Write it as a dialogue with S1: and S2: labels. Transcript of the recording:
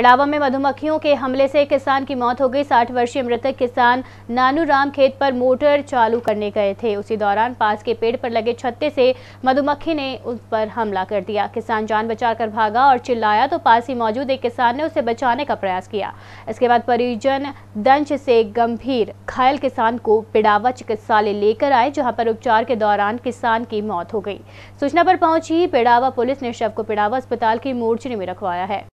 S1: पिड़ावा में मधुमक्खियों के हमले से किसान की मौत हो गई साठ वर्षीय मृतक किसान नानू राम खेत पर मोटर चालू करने गए थे उसी दौरान पास के पेड़ पर लगे छत्ते से मधुमक्खी ने उस पर हमला कर दिया किसान जान बचा कर भागा और चिल्लाया तो पास ही मौजूद एक किसान ने उसे बचाने का प्रयास किया इसके बाद परिजन दंश से गंभीर घायल किसान को पिड़ावा चिकित्सालय लेकर आए जहां पर उपचार के दौरान किसान की मौत हो गई सूचना पर पहुंची पिडावा पुलिस ने शव को पिडावा अस्पताल की मोर्चरी में रखवाया है